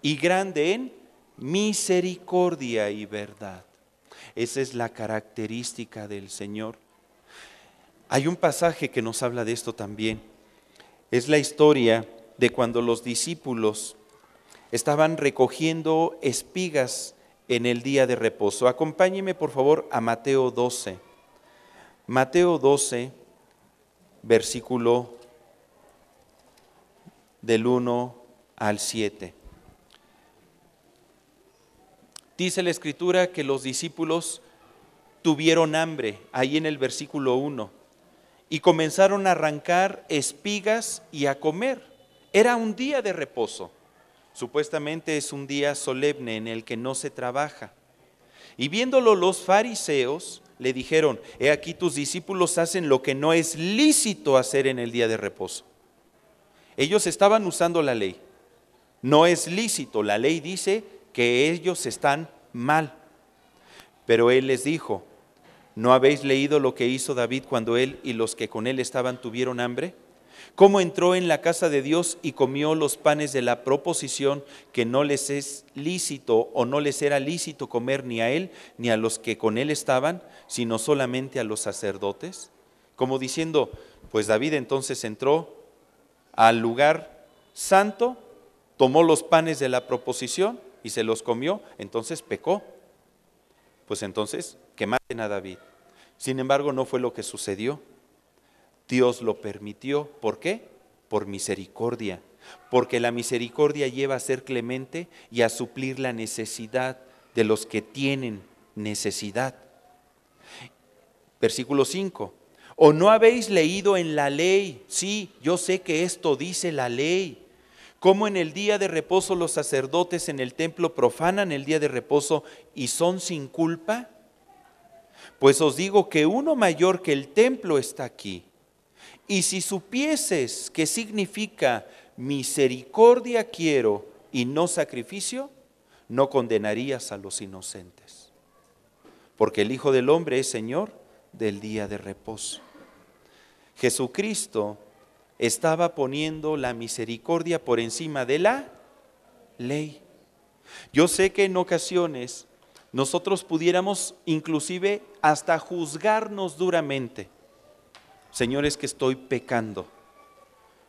y grande en misericordia y verdad. Esa es la característica del Señor. Hay un pasaje que nos habla de esto también. Es la historia de cuando los discípulos estaban recogiendo espigas en el día de reposo. Acompáñeme por favor a Mateo 12. Mateo 12, versículo del 1 al 7. Dice la escritura que los discípulos tuvieron hambre, ahí en el versículo 1, y comenzaron a arrancar espigas y a comer. Era un día de reposo. Supuestamente es un día solemne en el que no se trabaja. Y viéndolo los fariseos, le dijeron, he aquí tus discípulos hacen lo que no es lícito hacer en el día de reposo. Ellos estaban usando la ley. No es lícito, la ley dice que ellos están mal. Pero él les dijo, ¿no habéis leído lo que hizo David cuando él y los que con él estaban tuvieron hambre? cómo entró en la casa de Dios y comió los panes de la proposición que no les es lícito o no les era lícito comer ni a él ni a los que con él estaban, sino solamente a los sacerdotes. Como diciendo, pues David entonces entró al lugar santo, tomó los panes de la proposición y se los comió, entonces pecó. Pues entonces que maten a David. Sin embargo, no fue lo que sucedió. Dios lo permitió. ¿Por qué? Por misericordia. Porque la misericordia lleva a ser clemente y a suplir la necesidad de los que tienen necesidad. Versículo 5. ¿O no habéis leído en la ley? Sí, yo sé que esto dice la ley. Como en el día de reposo los sacerdotes en el templo profanan el día de reposo y son sin culpa? Pues os digo que uno mayor que el templo está aquí. Y si supieses que significa misericordia quiero y no sacrificio, no condenarías a los inocentes. Porque el Hijo del Hombre es Señor del día de reposo. Jesucristo estaba poniendo la misericordia por encima de la ley. Yo sé que en ocasiones nosotros pudiéramos inclusive hasta juzgarnos duramente Señor, es que estoy pecando.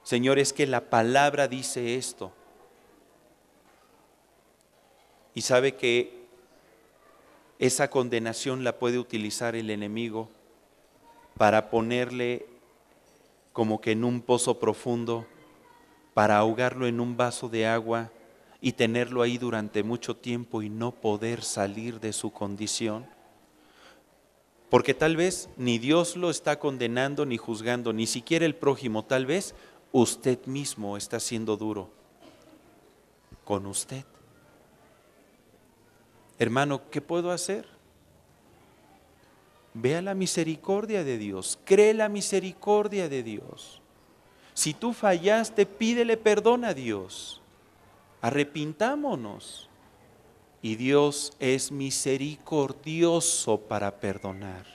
Señor, es que la palabra dice esto. Y sabe que esa condenación la puede utilizar el enemigo para ponerle como que en un pozo profundo, para ahogarlo en un vaso de agua y tenerlo ahí durante mucho tiempo y no poder salir de su condición porque tal vez ni Dios lo está condenando ni juzgando, ni siquiera el prójimo, tal vez usted mismo está siendo duro con usted. Hermano, ¿qué puedo hacer? Vea la misericordia de Dios, cree la misericordia de Dios. Si tú fallaste, pídele perdón a Dios. Arrepintámonos y Dios es misericordioso para perdonar.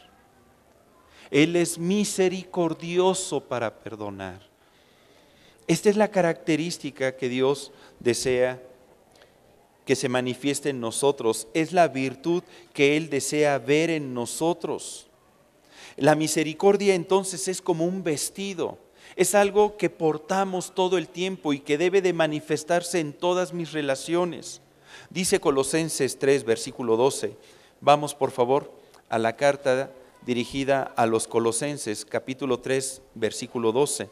Él es misericordioso para perdonar. Esta es la característica que Dios desea que se manifieste en nosotros. Es la virtud que Él desea ver en nosotros. La misericordia entonces es como un vestido. Es algo que portamos todo el tiempo y que debe de manifestarse en todas mis relaciones. Dice Colosenses 3, versículo 12. Vamos, por favor, a la carta dirigida a los Colosenses, capítulo 3, versículo 12.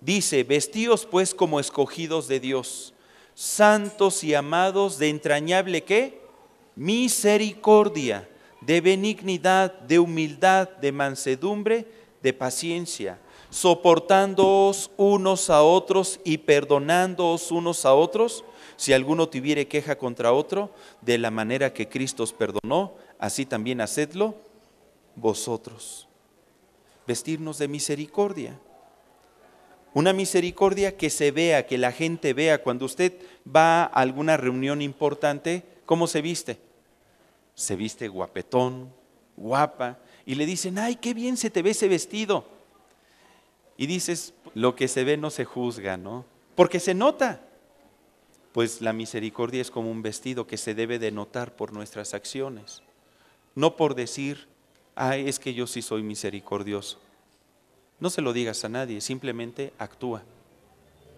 Dice, vestíos pues como escogidos de Dios, santos y amados de entrañable qué? Misericordia, de benignidad, de humildad, de mansedumbre, de paciencia, soportándoos unos a otros y perdonándoos unos a otros si alguno tuviere queja contra otro, de la manera que Cristo os perdonó, así también hacedlo vosotros. Vestirnos de misericordia. Una misericordia que se vea, que la gente vea. Cuando usted va a alguna reunión importante, ¿cómo se viste? Se viste guapetón, guapa, y le dicen, ay, qué bien se te ve ese vestido. Y dices, lo que se ve no se juzga, ¿no? Porque se nota pues la misericordia es como un vestido que se debe denotar por nuestras acciones, no por decir, ay, es que yo sí soy misericordioso. No se lo digas a nadie, simplemente actúa,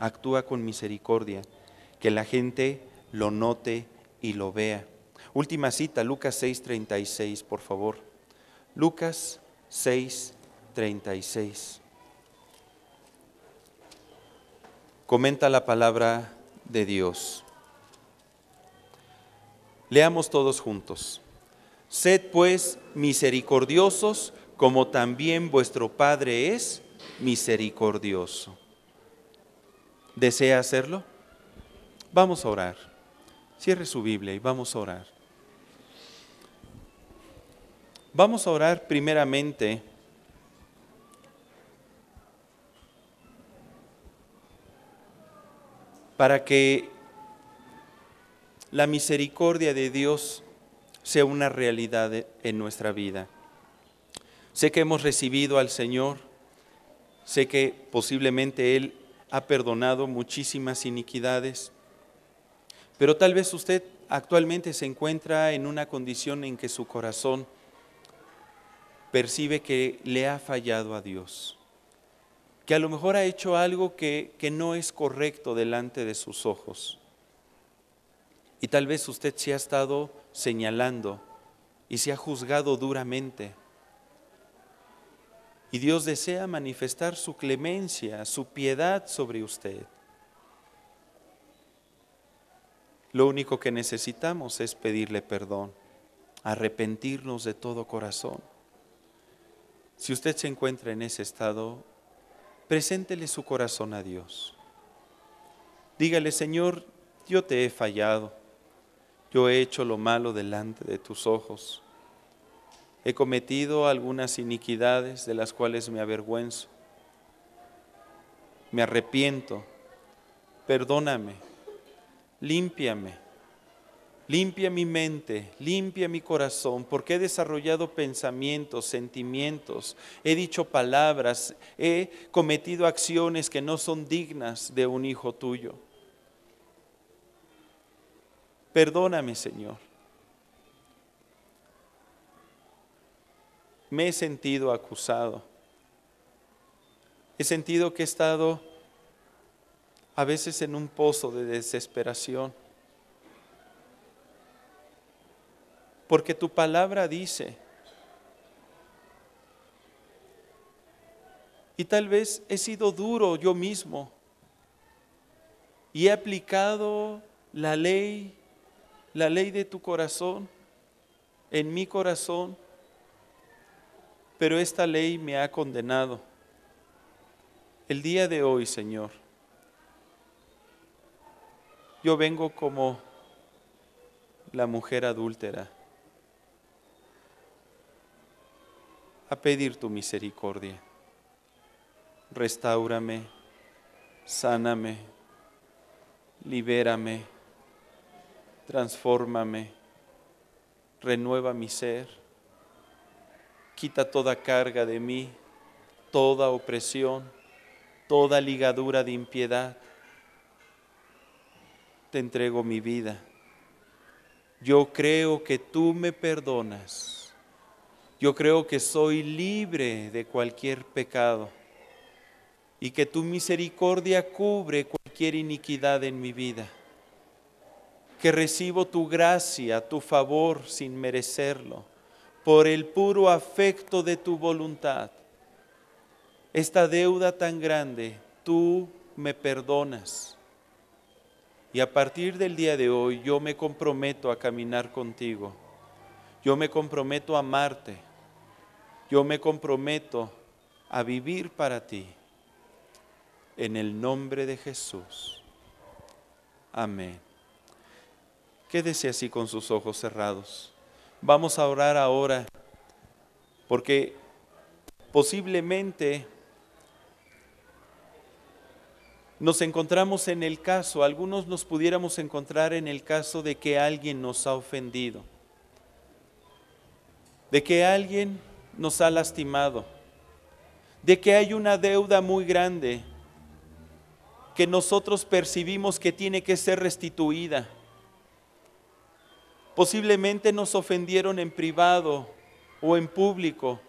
actúa con misericordia, que la gente lo note y lo vea. Última cita, Lucas 6:36, por favor. Lucas 6:36. Comenta la palabra de Dios. Leamos todos juntos. Sed pues misericordiosos como también vuestro Padre es misericordioso. ¿Desea hacerlo? Vamos a orar. Cierre su Biblia y vamos a orar. Vamos a orar primeramente para que la misericordia de Dios sea una realidad e-, en nuestra vida. Sé que hemos recibido al Señor, sé que posiblemente Él ha perdonado muchísimas iniquidades, pero tal vez usted actualmente se encuentra en una condición en que su corazón percibe que le ha fallado a Dios que a lo mejor ha hecho algo que, no es correcto delante de sus ojos. Y tal vez usted se ha estado señalando y se ha juzgado duramente. Y Dios desea manifestar su clemencia, su piedad sobre usted. Lo único que necesitamos es pedirle perdón, arrepentirnos de todo corazón. Si usted se encuentra en ese estado, preséntele su corazón a Dios. Dígale, Señor, yo te he fallado, yo he hecho lo malo delante de tus ojos, he cometido algunas iniquidades de las cuales me avergüenzo, me arrepiento, perdóname, límpiame Limpia mi mente, limpia mi corazón, porque he desarrollado pensamientos, sentimientos, he dicho palabras, he cometido acciones que no son dignas de un hijo tuyo. Perdóname, Señor. Me he sentido acusado. He sentido que he estado a veces en un pozo de desesperación porque tu palabra dice. Y tal vez he sido duro yo mismo y he aplicado la ley, la ley de tu corazón, en mi corazón, pero esta ley me ha condenado. El día de hoy, Señor, yo vengo como la mujer adúltera. a pedir tu misericordia. Restáurame, sáname, libérame, transfórmame, renueva mi ser, quita toda carga de mí, toda opresión, toda ligadura de impiedad. Te entrego mi vida. Yo creo que tú me perdonas yo creo que soy libre de cualquier pecado y que tu misericordia cubre cualquier iniquidad en mi vida, que recibo tu gracia, tu favor sin merecerlo, por el puro afecto de tu voluntad. Esta deuda tan grande, tú me perdonas. Y a partir del día de hoy yo me comprometo a caminar contigo. Yo me comprometo a amarte yo me comprometo a vivir para ti. En el nombre de Jesús. Amén. Quédese así con sus ojos cerrados. Vamos a orar ahora porque posiblemente nos encontramos en el caso, algunos nos pudiéramos encontrar en el caso de que alguien nos ha ofendido, de que alguien nos ha lastimado, de que hay una deuda muy grande que nosotros percibimos que tiene que ser restituida. Posiblemente nos ofendieron en privado o en público,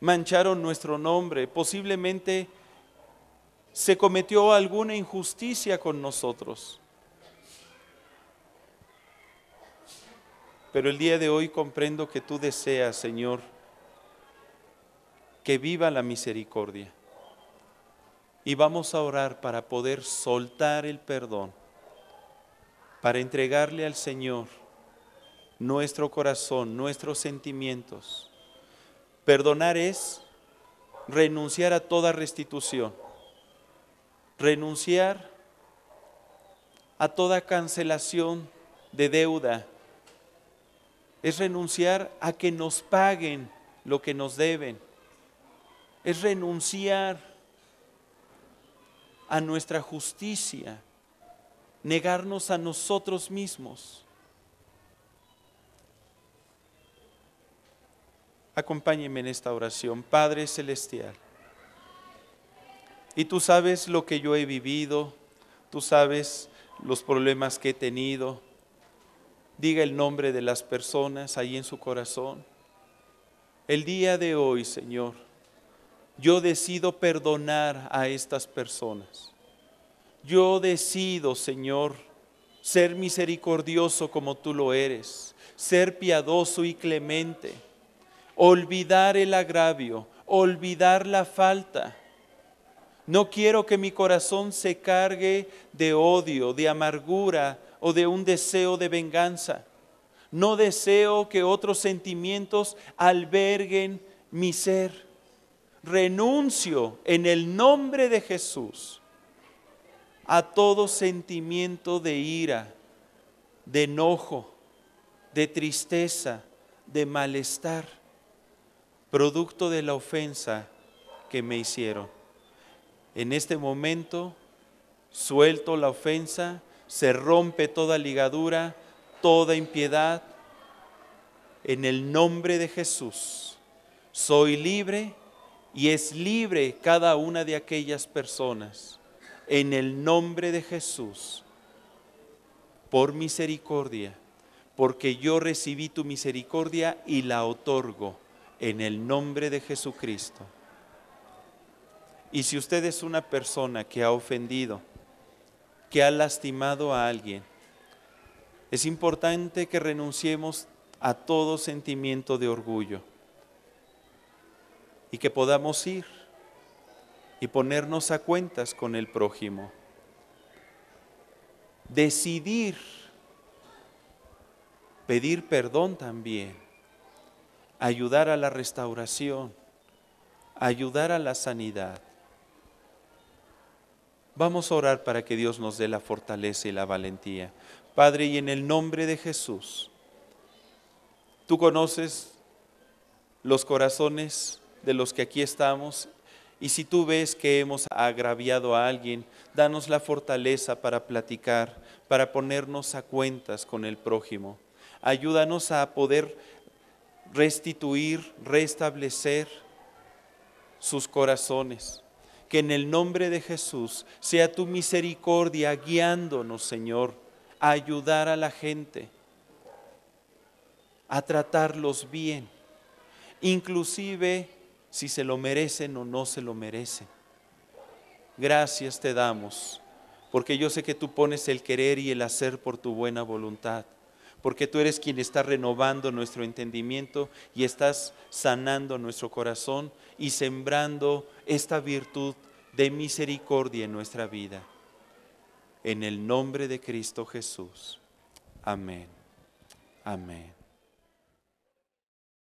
mancharon nuestro nombre, posiblemente se cometió alguna injusticia con nosotros. Pero el día de hoy comprendo que tú deseas, Señor, que viva la misericordia. Y vamos a orar para poder soltar el perdón, para entregarle al Señor nuestro corazón, nuestros sentimientos. Perdonar es renunciar a toda restitución, renunciar a toda cancelación de deuda, es renunciar a que nos paguen lo que nos deben es renunciar a nuestra justicia, negarnos a nosotros mismos. Acompáñenme en esta oración, Padre Celestial. Y tú sabes lo que yo he vivido, tú sabes los problemas que he tenido. Diga el nombre de las personas ahí en su corazón. El día de hoy, Señor yo decido perdonar a estas personas. Yo decido, Señor, ser misericordioso como tú lo eres, ser piadoso y clemente, olvidar el agravio, olvidar la falta. No quiero que mi corazón se cargue de odio, de amargura o de un deseo de venganza. No deseo que otros sentimientos alberguen mi ser renuncio en el nombre de Jesús a todo sentimiento de ira, de enojo, de tristeza, de malestar, producto de la ofensa que me hicieron. En este momento suelto la ofensa, se rompe toda ligadura, toda impiedad. En el nombre de Jesús, soy libre y es libre cada una de aquellas personas en el nombre de Jesús por misericordia, porque yo recibí tu misericordia y la otorgo en el nombre de Jesucristo. Y si usted es una persona que ha ofendido, que ha lastimado a alguien, es importante que renunciemos a todo sentimiento de orgullo y que podamos ir y ponernos a cuentas con el prójimo. Decidir pedir perdón también, ayudar a la restauración, ayudar a la sanidad. Vamos a orar para que Dios nos dé la fortaleza y la valentía. Padre, y en el nombre de Jesús, tú conoces los corazones de los que aquí estamos. Y si tú ves que hemos agraviado a alguien, danos la fortaleza para platicar, para ponernos a cuentas con el prójimo. Ayúdanos a poder restituir, restablecer sus corazones. Que en el nombre de Jesús sea tu misericordia guiándonos, Señor, a ayudar a la gente, a tratarlos bien, inclusive si se lo merecen o no se lo merecen. Gracias te damos, porque yo sé que tú pones el querer y el hacer por tu buena voluntad, porque tú eres quien está renovando nuestro entendimiento y estás sanando nuestro corazón y sembrando esta virtud de misericordia en nuestra vida. En el nombre de Cristo Jesús. Amén. Amén.